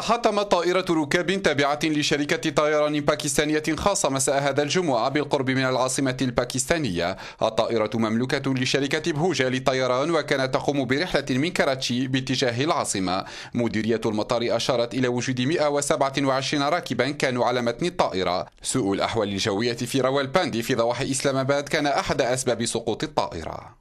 تحطم طائرة ركاب تابعة لشركة طيران باكستانية خاصة مساء هذا الجمعة بالقرب من العاصمة الباكستانية الطائرة مملوكة لشركة بهوجا للطيران وكانت تقوم برحلة من كراتشي باتجاه العاصمة مديرية المطار أشارت إلى وجود 127 راكبا كانوا على متن الطائرة سوء الأحوال الجوية في باندي في ضواحي إسلام أباد كان أحد أسباب سقوط الطائرة